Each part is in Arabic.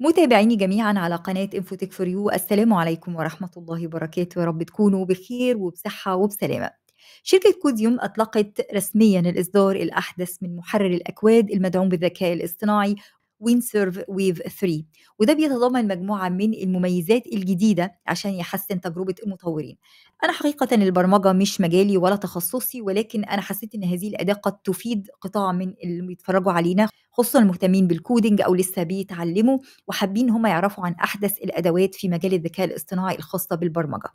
متابعيني جميعا على قناة انفوتك فور يو السلام عليكم ورحمة الله وبركاته يا رب تكونوا بخير وبصحة وبسلامة شركة كوديوم أطلقت رسميا الإصدار الأحدث من محرر الأكواد المدعوم بالذكاء الاصطناعي وينسيرف ويف 3 وده بيتضمن مجموعة من المميزات الجديدة عشان يحسن تجربة المطورين أنا حقيقة البرمجة مش مجالي ولا تخصصي ولكن أنا حسيت إن هذه الأداة قد تفيد قطاع من اللي بيتفرجوا علينا خصوصا المهتمين بالكودينج أو لسه بيتعلموا وحابين هم يعرفوا عن أحدث الأدوات في مجال الذكاء الاصطناعي الخاصة بالبرمجة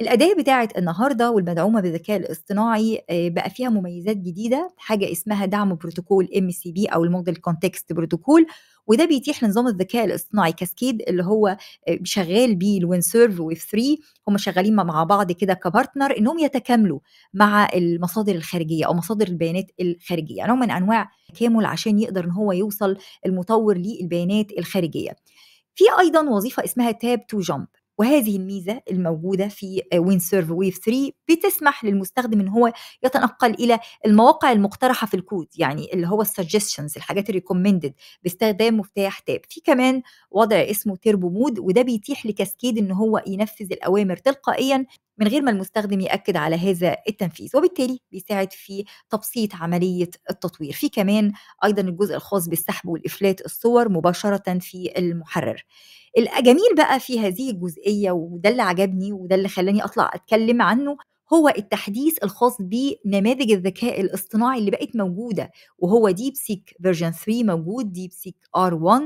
الأداة بتاعة النهاردة والمدعومة بالذكاء الاصطناعي آه، بقى فيها مميزات جديدة حاجة اسمها دعم بروتوكول ام سي بي أو الموديل كونتكست بروتوكول وده بيتيح لنظام الذكاء الاصطناعي كاسكيد اللي هو آه، شغال بيه الوين سيرف ويف 3 هم شغالين مع بعض كده كبارتنر انهم يتكاملوا مع المصادر الخارجيه او مصادر البيانات الخارجيه نوع من انواع تكامل عشان يقدر ان هو يوصل المطور للبيانات الخارجيه في ايضا وظيفه اسمها تاب تو جامب وهذه الميزة الموجودة في وين سيرف ويف 3 بتسمح للمستخدم ان هو يتنقل الى المواقع المقترحة في الكود يعني اللي هو السجستشنز الحاجات الريكومندد باستخدام مفتاح تاب في كمان وضع اسمه تيربو مود وده بيتيح لكاسكيد ان هو ينفذ الاوامر تلقائيا من غير ما المستخدم يأكد على هذا التنفيذ وبالتالي بيساعد في تبسيط عملية التطوير في كمان أيضا الجزء الخاص بالسحب والإفلات الصور مباشرة في المحرر الجميل بقى في هذه الجزئيه وده اللي عجبني وده اللي خلاني اطلع اتكلم عنه هو التحديث الخاص بنماذج الذكاء الاصطناعي اللي بقت موجوده وهو ديب سيك فيرجن 3 موجود ديب سيك ار 1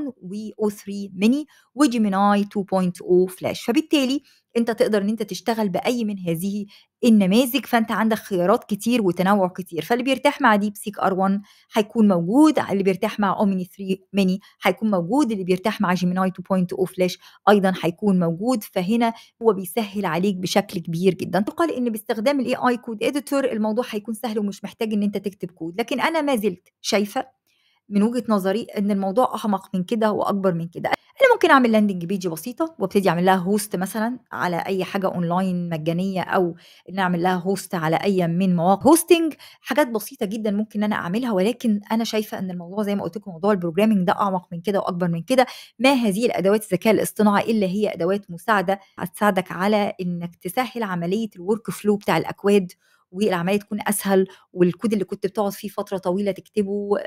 و 3 ميني وجيميناي 2.0 فلاش فبالتالي انت تقدر ان انت تشتغل باي من هذه النماذج فانت عندك خيارات كتير وتنوع كتير فاللي بيرتاح مع ديب سيك ار 1 هيكون موجود اللي بيرتاح مع اومني 3 ميني هيكون موجود اللي بيرتاح مع جيميناي 2.0 فلاش ايضا هيكون موجود فهنا هو بيسهل عليك بشكل كبير جدا تقال ان باستخدام الاي اي كود اديتور الموضوع هيكون سهل ومش محتاج ان انت تكتب كود لكن انا ما زلت شايفه من وجهه نظري ان الموضوع اعمق من كده واكبر من كده انا ممكن اعمل لاندنج بيج بسيطه وابتدي اعمل لها هوست مثلا على اي حاجه اونلاين مجانيه او ان اعمل لها هوست على اي من مواقع هوستنج حاجات بسيطه جدا ممكن انا اعملها ولكن انا شايفه ان الموضوع زي ما قلت لكم موضوع البروجرامينج ده اعمق من كده واكبر من كده ما هذه الادوات الذكاء الاصطناعي الا هي ادوات مساعده هتساعدك على انك تسهل عمليه الورك فلو بتاع الاكواد والعمليه تكون اسهل والكود اللي كنت بتقعد فيه فتره طويله تكتبه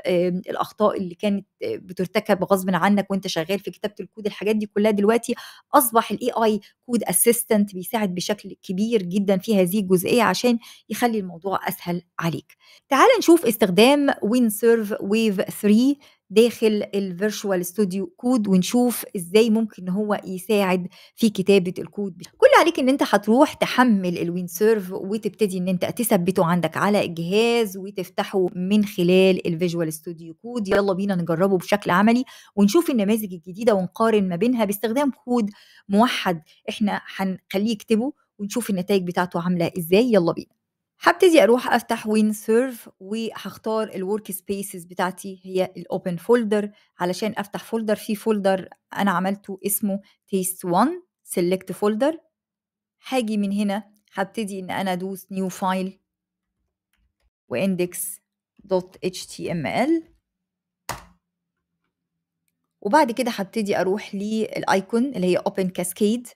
الاخطاء اللي كانت بترتكب غصب عنك وانت شغال في كتابه الكود الحاجات دي كلها دلوقتي اصبح الاي اي كود اسيستنت بيساعد بشكل كبير جدا في هذه الجزئيه عشان يخلي الموضوع اسهل عليك تعال نشوف استخدام وين سيرف ويف 3 داخل الفيرشوال ستوديو كود ونشوف ازاي ممكن ان هو يساعد في كتابه الكود كل عليك ان انت هتروح تحمل الوين سيرف وتبتدي ان انت تثبته عندك على الجهاز وتفتحه من خلال الفيجوال ستوديو كود يلا بينا نجربه بشكل عملي ونشوف النماذج الجديده ونقارن ما بينها باستخدام كود موحد احنا هنخليه يكتبه ونشوف النتائج بتاعته عامله ازاي يلا بينا هبتدي اروح افتح وين سيرف وهختار الورك سبيسز بتاعتي هي الاوبن فولدر علشان افتح فولدر في فولدر انا عملته اسمه تيست 1 سيلكت فولدر هاجي من هنا هبتدي ان انا ادوس نيو فايل واندكس دوت اتش تي ام ال وبعد كده هبتدي اروح للايكون اللي هي اوبن كاسكيد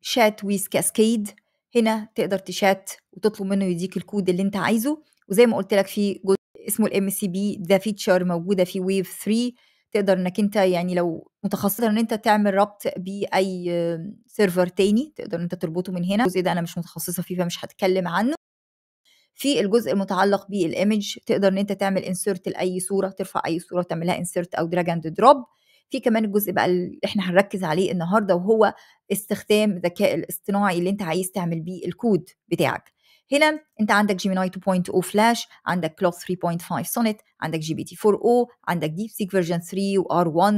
شات ويز كاسكيد هنا تقدر تشات وتطلب منه يديك الكود اللي انت عايزه وزي ما قلت لك في جزء اسمه الام سي بي ده فيتشر موجوده في ويف 3 تقدر انك انت يعني لو متخصصه ان انت تعمل ربط باي سيرفر تاني تقدر انت تربطه من هنا الجزء ده انا مش متخصصه فيه فمش هتكلم عنه في الجزء المتعلق بالايمج تقدر ان انت تعمل انسيرت لاي صوره ترفع اي صوره تعملها انسيرت او دراج اند دروب في كمان الجزء بقى اللي احنا هنركز عليه النهارده وهو استخدام الذكاء الاصطناعي اللي انت عايز تعمل بيه الكود بتاعك هنا انت عندك جيميناي 2.0 فلاش عندك كلوث 3.5 سونت عندك جي بي تي 4 او عندك ديب سيك فيرجن 3 وار 1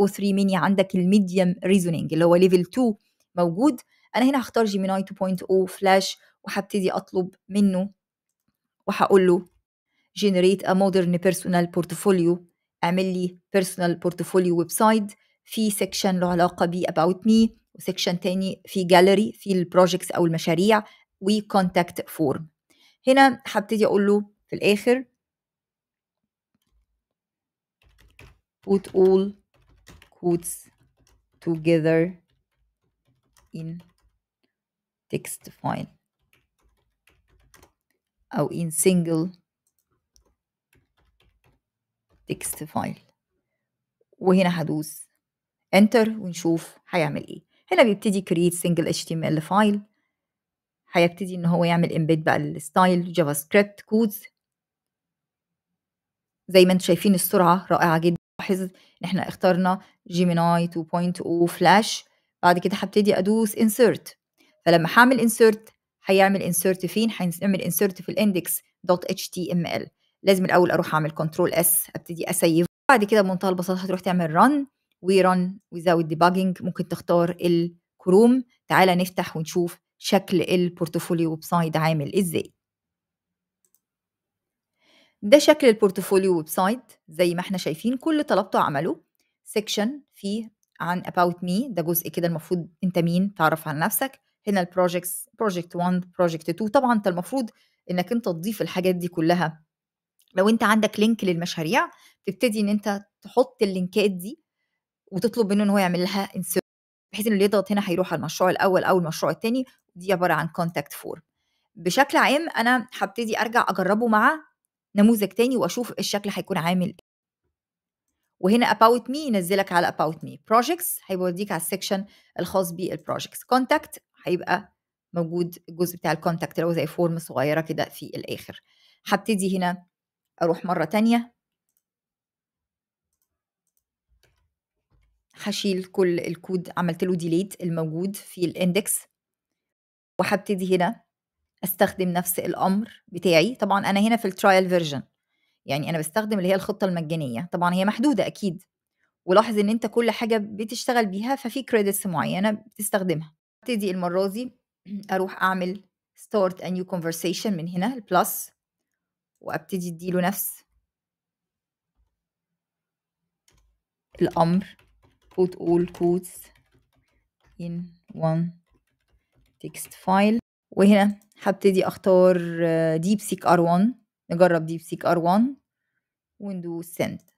او 3 ميني عندك الميديوم ريزونينج اللي هو ليفل 2 موجود انا هنا هختار جيميناي 2.0 فلاش وهبتدي اطلب منه وهقول له generate a modern personal portfolio اعمل لي بيرسونال بورتفوليو ويب سايت في سيكشن له علاقه ب اباوت مي وسيكشن تاني في جاليري في البروجكتس او المشاريع وكونتاكت فورم هنا هبتدي اقول له في الاخر put all quotes together in text file أو in single تكست فايل وهنا هدوس انتر ونشوف هيعمل ايه هنا بيبتدي create single html فايل هيبتدي ان هو يعمل embed بقى الستايل جافا سكريبت كودز زي ما انتم شايفين السرعه رائعه جدا لاحظ ان احنا اخترنا جيميناي 2.0 فلاش بعد كده هبتدي ادوس insert فلما هعمل insert هيعمل insert فين هيعمل insert في الاندكس دوت ال لازم الاول اروح اعمل كنترول اس ابتدي اسيف بعد كده بمنتهى البساطه هتروح تعمل رن ورن ويزاوت ديباجنج ممكن تختار الكروم تعالى نفتح ونشوف شكل البورتفوليو ويب سايت عامل ازاي ده شكل البورتفوليو ويب سايت زي ما احنا شايفين كل طلبته عمله سيكشن فيه عن اباوت مي ده جزء كده المفروض انت مين تعرف عن نفسك هنا البروجكتس بروجكت 1 بروجكت 2 طبعا انت المفروض انك انت تضيف الحاجات دي كلها لو انت عندك لينك للمشاريع تبتدي ان انت تحط اللينكات دي وتطلب منه ان هو يعمل لها بحيث ان اللي يضغط هنا هيروح على المشروع الاول او المشروع الثاني دي عباره عن كونتاكت فورم بشكل عام انا هبتدي ارجع اجربه مع نموذج تاني واشوف الشكل هيكون عامل إيه. وهنا about me ينزلك على about me projects هيوديك على السكشن الخاص بالبروجكتس كونتاكت هيبقى موجود الجزء بتاع الكونتاكت اللي هو زي فورم صغيره كده في الاخر هبتدي هنا أروح مرة تانية هشيل كل الكود عملت له ديليت الموجود في الاندكس وهبتدي هنا استخدم نفس الامر بتاعي طبعا انا هنا في الترايل فيرجن يعني انا بستخدم اللي هي الخطه المجانيه طبعا هي محدوده اكيد ولاحظ ان انت كل حاجه بتشتغل بيها ففي كريدتس معينه بتستخدمها ابتدي المره دي اروح اعمل ستارت ا نيو كونفرسيشن من هنا البلس وابتدي اديله نفس الامر put all codes in one text file وهنا هبتدي اختار ديب سيك ار 1 نجرب ديب سيك ار 1 وندوس send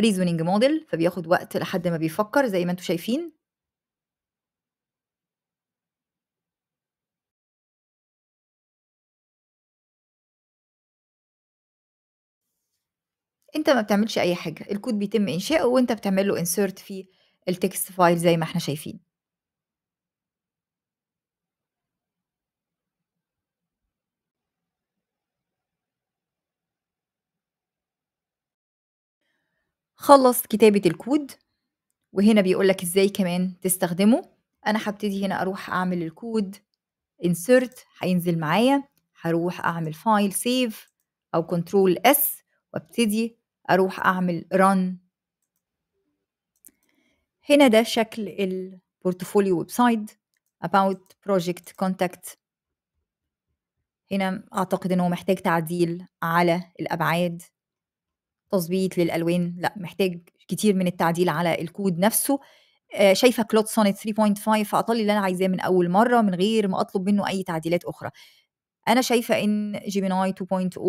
reasoning model فبياخد وقت لحد ما بيفكر زي ما انتم شايفين انت ما بتعملش اي حاجه الكود بيتم انشاؤه وانت بتعمل له insert في التكست فايل زي ما احنا شايفين خلص كتابة الكود وهنا بيقولك ازاي كمان تستخدمه انا هبتدي هنا اروح اعمل الكود insert هينزل معايا هروح اعمل file save او control s وابتدي اروح اعمل run هنا ده شكل البورتفوليو ويب سايت about project contact هنا اعتقد ان هو محتاج تعديل على الابعاد تظبيط للالوان لا محتاج كتير من التعديل على الكود نفسه آه شايفه كلود سونت 3.5 فاطلي اللي انا عايزاه من اول مره من غير ما اطلب منه اي تعديلات اخرى انا شايفه ان جيميناي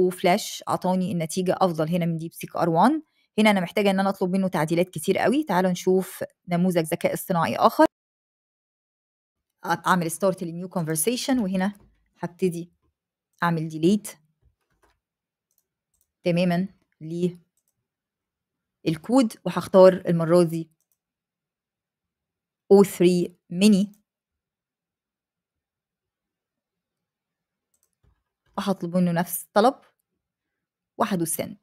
2.0 فلاش اعطاني النتيجه افضل هنا من ديب سيك ار 1 هنا انا محتاجه ان انا اطلب منه تعديلات كتير قوي تعالوا نشوف نموذج ذكاء اصطناعي اخر اعمل ستارت لنيو كونفرسيشن وهنا هبتدي اعمل ديليت تماما ليه الكود وهختار المرة دي O3 mini وهطلب منه نفس الطلب وهدوس send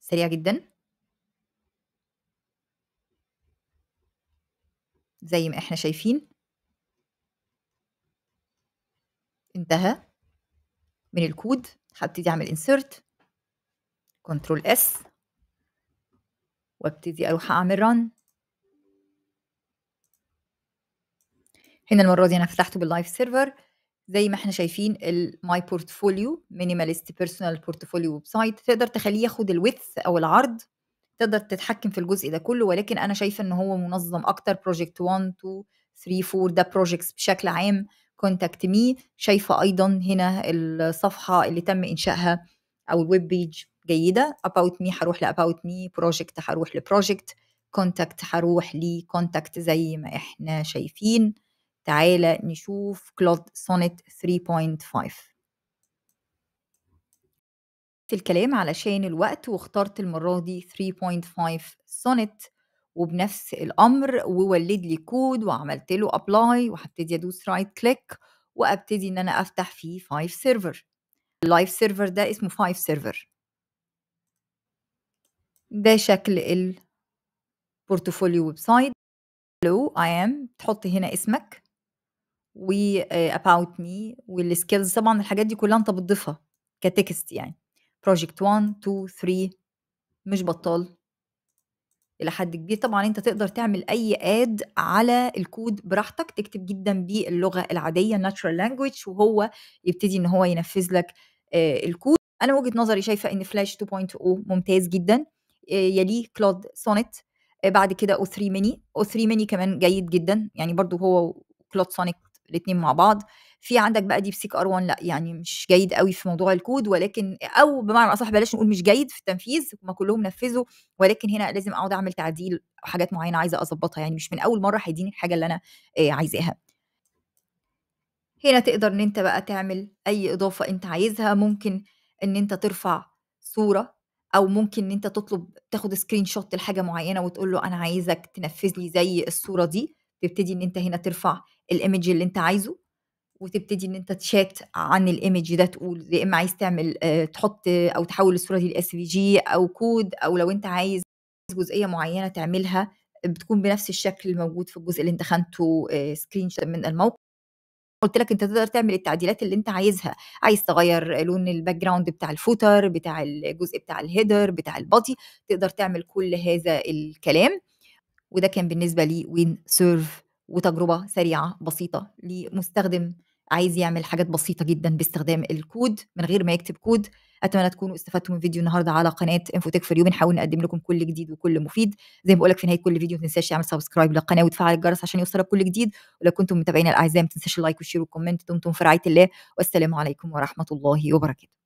سريع جدا زي ما احنا شايفين انتهى من الكود هبتدي اعمل insert كنترول اس وابتدي اروح اعمل run هنا المره دي انا فتحته باللايف سيرفر زي ما احنا شايفين الماي بورتفوليو مينيماليست بيرسونال بورتفوليو ويب سايت تقدر تخليه ياخد الويث او العرض تقدر تتحكم في الجزء ده كله ولكن انا شايفه ان هو منظم اكتر بروجكت 1 2 3 4 ده بروجكتس بشكل عام كونتاكت مي شايفه ايضا هنا الصفحه اللي تم انشائها او الويب بيج جيده اباوت مي هروح لاباوت مي بروجكت هروح لبروجكت كونتاكت هروح لكونتاكت زي ما احنا شايفين تعالى نشوف كلود سونت 3.5 في الكلام علشان الوقت واخترت المرة دي 3.5 سونت وبنفس الأمر وولد لي كود وعملت له أبلاي وهبتدي أدوس رايت كليك وأبتدي إن أنا أفتح فيه 5 سيرفر اللايف سيرفر ده اسمه 5 سيرفر ده شكل البورتفوليو ويب سايت لو اي ام تحط هنا اسمك و uh, about me والسكيلز طبعا الحاجات دي كلها انت بتضيفها كتكست يعني بروجكت 1 2 3 مش بطال الى حد كبير طبعا انت تقدر تعمل اي اد على الكود براحتك تكتب جدا باللغه العاديه ناتشرال لانجويج وهو يبتدي ان هو ينفذ لك آه، الكود انا وجهه نظري شايفه ان فلاش 2.0 ممتاز جدا آه، يليه كلود سونيت آه، بعد كده او 3 ميني او 3 ميني كمان جيد جدا يعني برضو هو كلود سونيت الاثنين مع بعض في عندك بقى ديب سيك ار 1 لا يعني مش جيد قوي في موضوع الكود ولكن او بمعنى اصح بلاش نقول مش جيد في التنفيذ هم كلهم نفذوا ولكن هنا لازم اقعد اعمل تعديل وحاجات معينه عايزه اظبطها يعني مش من اول مره هيديني الحاجه اللي انا عايزاها هنا تقدر ان انت بقى تعمل اي اضافه انت عايزها ممكن ان انت ترفع صوره او ممكن ان انت تطلب تاخد سكرين شوت لحاجه معينه وتقول له انا عايزك تنفذ لي زي الصوره دي تبتدي ان انت هنا ترفع الايمج اللي انت عايزه وتبتدي ان انت تشات عن الايمج ده تقول يا اما عايز تعمل آه، تحط او تحول الصوره دي لاس في جي او كود او لو انت عايز جزئيه معينه تعملها بتكون بنفس الشكل الموجود في الجزء اللي انت خدته سكرين آه، شوت من الموقع قلت لك انت تقدر تعمل التعديلات اللي انت عايزها عايز تغير لون الباك جراوند بتاع الفوتر بتاع الجزء بتاع الهيدر بتاع البادي تقدر تعمل كل هذا الكلام وده كان بالنسبه لي وين سيرف وتجربه سريعه بسيطه لمستخدم عايز يعمل حاجات بسيطه جدا باستخدام الكود من غير ما يكتب كود اتمنى تكونوا استفدتوا من فيديو النهارده على قناه انفوتك فور يو بنحاول نقدم لكم كل جديد وكل مفيد زي ما بقول لك في نهايه كل فيديو ما تنساش تعمل سبسكرايب للقناه وتفعل الجرس عشان يوصلك كل جديد ولو كنتم متابعين الاعزاء ما تنساش اللايك والشير والكومنت دمتم في رعايه الله والسلام عليكم ورحمه الله وبركاته